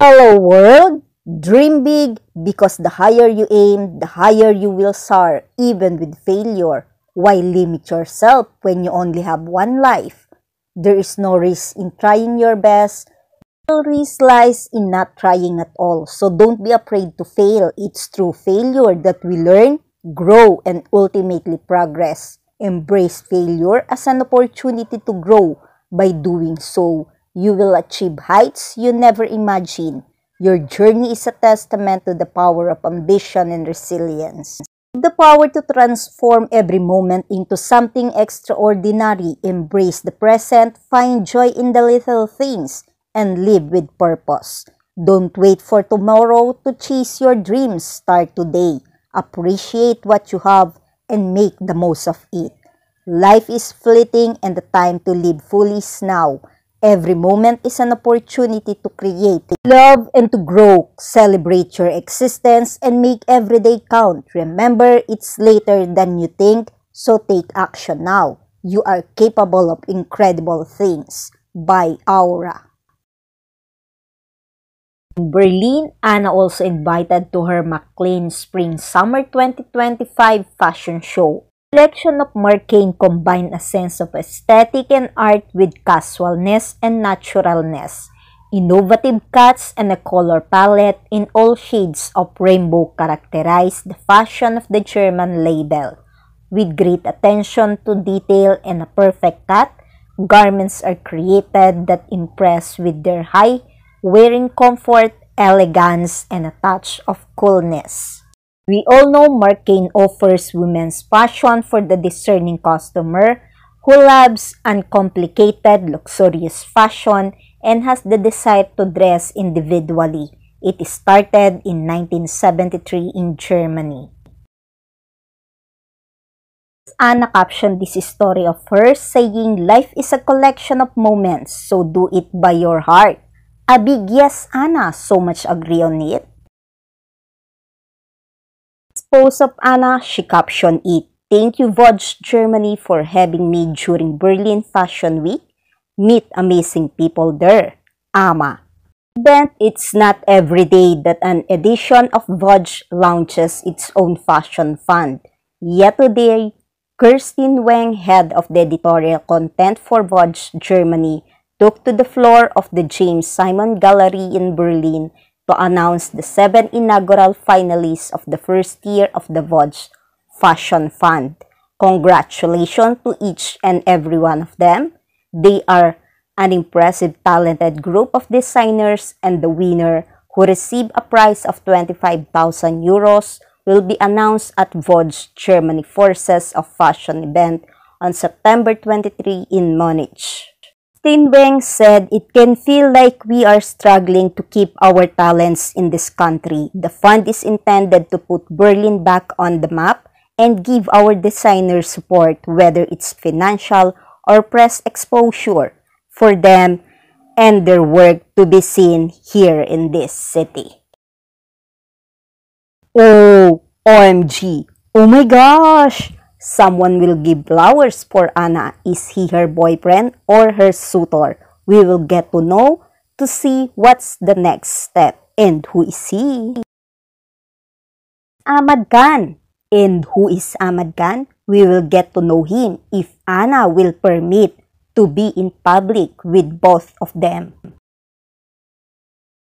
Hello world, dream big because the higher you aim, the higher you will soar even with failure. Why limit yourself when you only have one life? There is no risk in trying your best. No risk lies in not trying at all. So don't be afraid to fail. It's through failure that we learn, grow, and ultimately progress. Embrace failure as an opportunity to grow. By doing so, you will achieve heights you never imagined. Your journey is a testament to the power of ambition and resilience. The power to transform every moment into something extraordinary. Embrace the present, find joy in the little things, and live with purpose. Don't wait for tomorrow to chase your dreams. Start today. Appreciate what you have and make the most of it. Life is fleeting and the time to live fully is now. Every moment is an opportunity to create, love, and to grow. Celebrate your existence and make every day count. Remember, it's later than you think, so take action now. You are capable of incredible things. By Aura. In Berlin, Anna also invited to her McLean Spring Summer 2025 fashion show reflection of Marcane combined a sense of aesthetic and art with casualness and naturalness, innovative cuts and a color palette in all shades of rainbow characterized the fashion of the German label. With great attention to detail and a perfect cut, garments are created that impress with their high wearing comfort, elegance, and a touch of coolness. We all know Mark offers women's passion for the discerning customer who loves uncomplicated, luxurious fashion and has the desire to dress individually. It started in 1973 in Germany. Anna captioned this story of hers saying, Life is a collection of moments, so do it by your heart. A big yes, Anna. So much agree on it post of Anna, she captioned it, Thank you, Vodge Germany, for having me during Berlin Fashion Week. Meet amazing people there. Ama. Then it's not every day that an edition of Vodge launches its own fashion fund. Yet today, Kirsten Wang, head of the editorial content for Vodge Germany, took to the floor of the James Simon Gallery in Berlin to announce the seven inaugural finalists of the first year of the Vodge Fashion Fund. Congratulations to each and every one of them. They are an impressive talented group of designers and the winner who received a prize of 25,000 euros will be announced at Vodge Germany Forces of Fashion event on September 23 in Munich. Steinbeck said it can feel like we are struggling to keep our talents in this country. The fund is intended to put Berlin back on the map and give our designers support, whether it's financial or press exposure, for them and their work to be seen here in this city. Oh, OMG! Oh my gosh! Someone will give flowers for Anna. Is he her boyfriend or her suitor? We will get to know to see what's the next step and who is he? Amadgan. And who is Amadgan? We will get to know him if Anna will permit to be in public with both of them.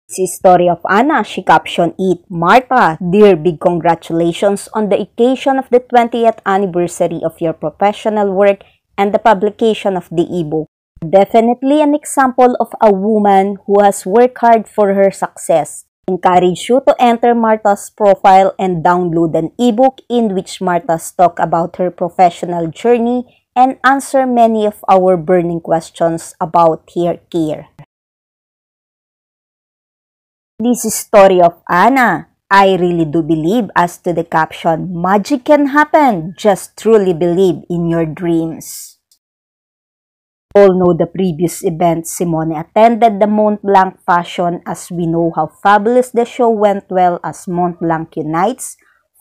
Si Story of Anna, she captioned it, Martha, dear big congratulations on the occasion of the 20th anniversary of your professional work and the publication of the ebook. Definitely an example of a woman who has worked hard for her success. Encourage you to enter Martha's profile and download an ebook in which Martha's talk about her professional journey and answer many of our burning questions about hair care. This story of Anna. I really do believe as to the caption, magic can happen. Just truly believe in your dreams. All know the previous event, Simone attended the Mont Blanc fashion as we know how fabulous the show went well as Mont Blanc unites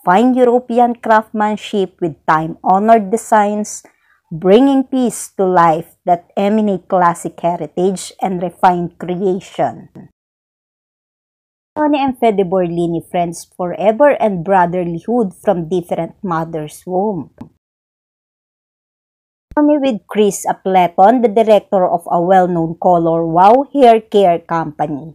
fine European craftsmanship with time-honored designs, bringing peace to life that emanate classic heritage and refined creation. Tony and Fede Borlini friends forever and brotherlyhood from different mother's womb. Tony with Chris Apleton, the director of a well-known color wow hair care company.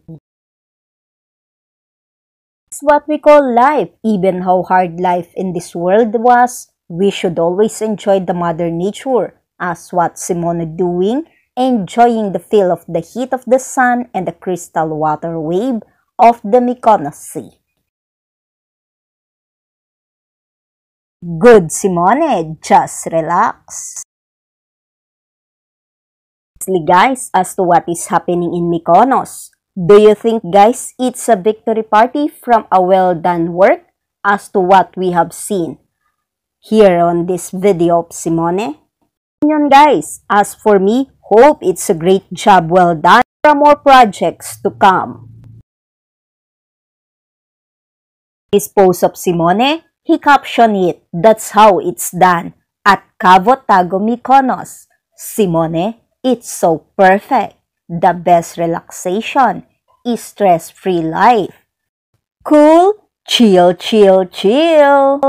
It's what we call life, even how hard life in this world was, we should always enjoy the mother nature, as what Simone doing, enjoying the feel of the heat of the sun and the crystal water wave of the Mykonos Sea. Good, Simone. Just relax. Guys, as to what is happening in Mykonos, do you think, guys, it's a victory party from a well-done work as to what we have seen here on this video of Simone? Yun, guys, as for me, hope it's a great job well done for more projects to come. dispose of Simone, he captioned it, That's how it's done, at Cavo Tago Simone, it's so perfect. The best relaxation is stress-free life. Cool, chill, chill, chill.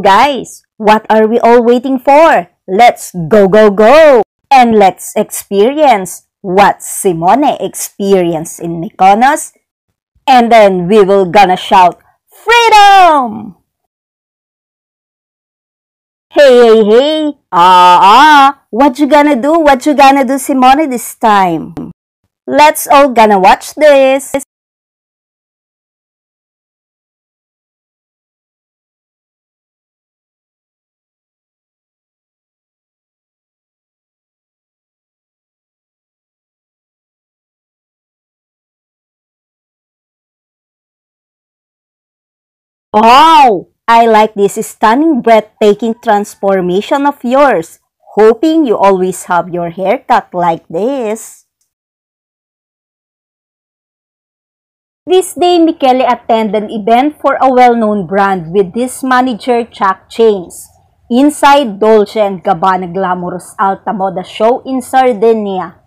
Guys, what are we all waiting for? Let's go, go, go! And let's experience what Simone experienced in Mykonos and then we will gonna shout freedom hey hey hey ah ah what you gonna do what you gonna do simone this time let's all gonna watch this Oh, I like this stunning breathtaking transformation of yours. Hoping you always have your haircut like this. This day, Michele attended an event for a well-known brand with his manager, Chuck James. Inside Dolce & Gabbana Glamorous Alta Moda Show in Sardinia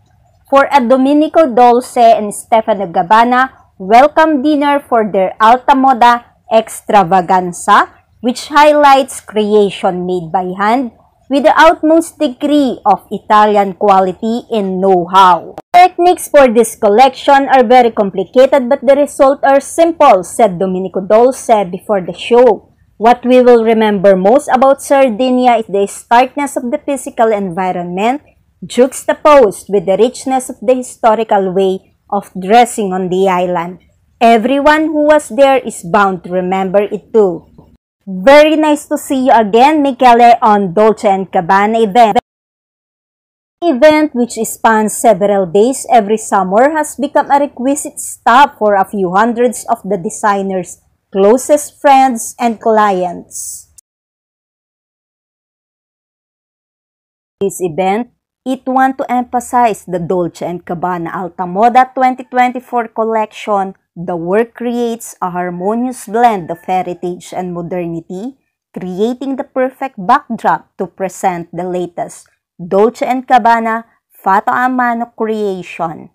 for a Domenico Dolce and Stefano Gabbana welcome dinner for their Alta Moda extravaganza, which highlights creation made by hand with the utmost degree of Italian quality and know-how. Techniques for this collection are very complicated but the result are simple, said Domenico Dolce before the show. What we will remember most about Sardinia is the starkness of the physical environment, juxtaposed with the richness of the historical way of dressing on the island. Everyone who was there is bound to remember it too. Very nice to see you again, Michele, on Dolce & Gabbana event. Event which spans several days every summer has become a requisite stop for a few hundreds of the designer's closest friends and clients. This event, it want to emphasize the Dolce & Gabbana Alta Moda 2024 collection the work creates a harmonious blend of heritage and modernity, creating the perfect backdrop to present the latest Dolce & Gabbana Fata a creation.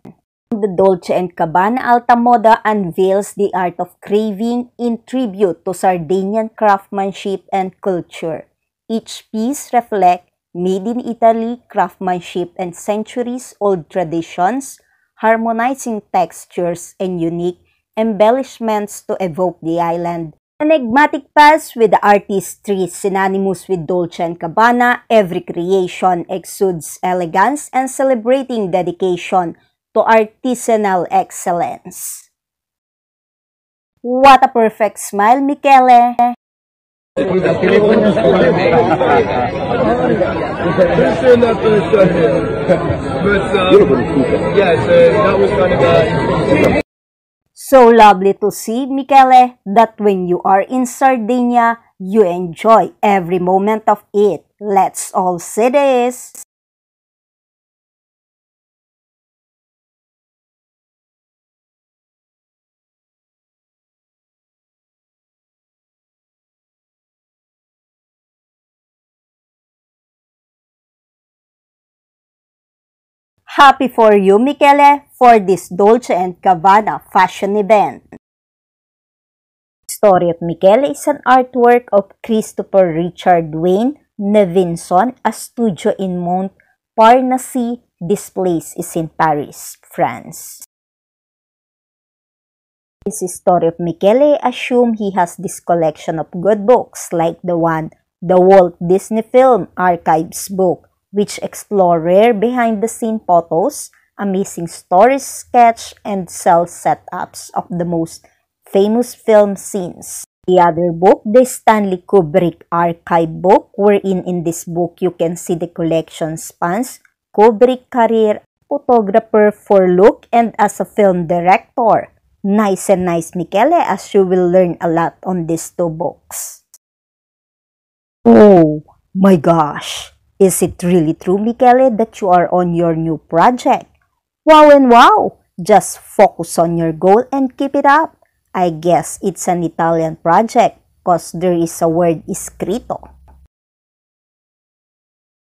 The Dolce & Gabbana Alta Moda unveils the art of craving in tribute to Sardinian craftsmanship and culture. Each piece reflects made in Italy craftsmanship and centuries-old traditions, harmonizing textures and unique embellishments to evoke the island. Enigmatic past with the artistry synonymous with Dolce & Gabbana, every creation exudes elegance and celebrating dedication to artisanal excellence. What a perfect smile, Michele! But, um, uh, that was kind of a... So lovely to see, Michele, that when you are in Sardinia, you enjoy every moment of it. Let's all say this. Happy for you, Michele, for this Dolce & Gabbana fashion event. The story of Michele is an artwork of Christopher Richard Wayne Nevinson, a studio in Montparnasse. This place is in Paris, France. This story of Michele assume he has this collection of good books like the one, the Walt Disney Film Archives book, which explore rare behind-the-scene photos, amazing story sketch, and cell setups of the most famous film scenes. The other book, the Stanley Kubrick Archive book, wherein in this book you can see the collection spans, Kubrick career, photographer for look, and as a film director. Nice and nice, Michele, as you will learn a lot on these two books. Oh my gosh! Is it really true, Michele, that you are on your new project? Wow and wow! Just focus on your goal and keep it up. I guess it's an Italian project because there is a word "iscritto."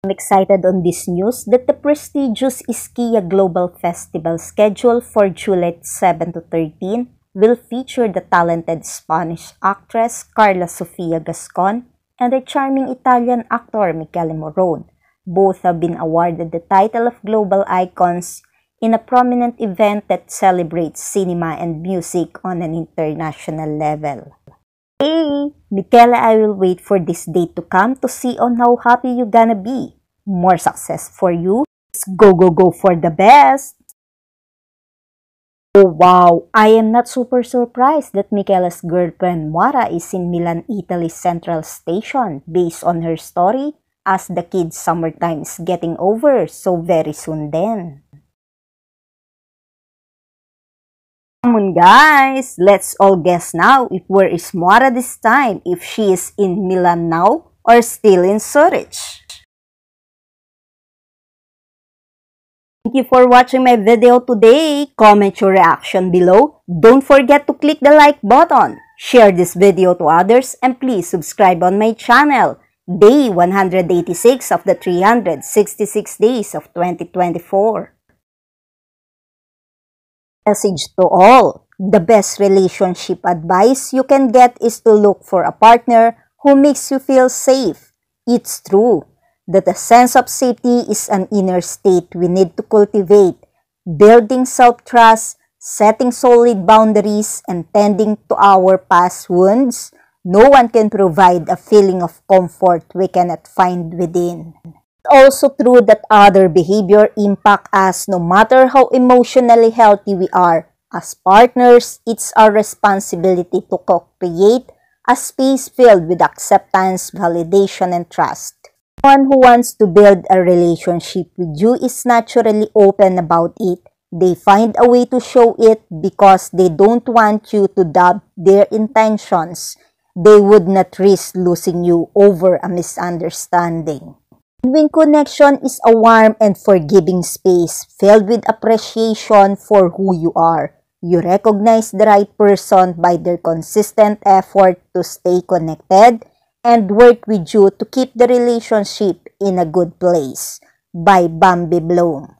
I'm excited on this news that the prestigious Ischia Global Festival schedule for July 7 to 13 will feature the talented Spanish actress Carla Sofia Gascon and the charming Italian actor Michele Morone. Both have been awarded the title of Global Icons in a prominent event that celebrates cinema and music on an international level. Hey, Michele, I will wait for this date to come to see on how happy you gonna be. More success for you. Let's go, go, go for the best! Oh wow, I am not super surprised that Michela's girlfriend Moira is in Milan, Italy's central station based on her story as the kids' is getting over so very soon then. Come on guys, let's all guess now if where is Moira this time, if she is in Milan now or still in Zurich. Thank you for watching my video today. Comment your reaction below. Don't forget to click the like button. Share this video to others and please subscribe on my channel. Day 186 of the 366 days of 2024. Message to all. The best relationship advice you can get is to look for a partner who makes you feel safe. It's true that the sense of safety is an inner state we need to cultivate, building self-trust, setting solid boundaries, and tending to our past wounds, no one can provide a feeling of comfort we cannot find within. It's also true that other behavior impact us no matter how emotionally healthy we are. As partners, it's our responsibility to co-create a space filled with acceptance, validation, and trust. One who wants to build a relationship with you is naturally open about it. They find a way to show it because they don't want you to doubt their intentions. They would not risk losing you over a misunderstanding. Wing connection is a warm and forgiving space filled with appreciation for who you are. You recognize the right person by their consistent effort to stay connected, and work with you to keep the relationship in a good place by Bambi Bloom.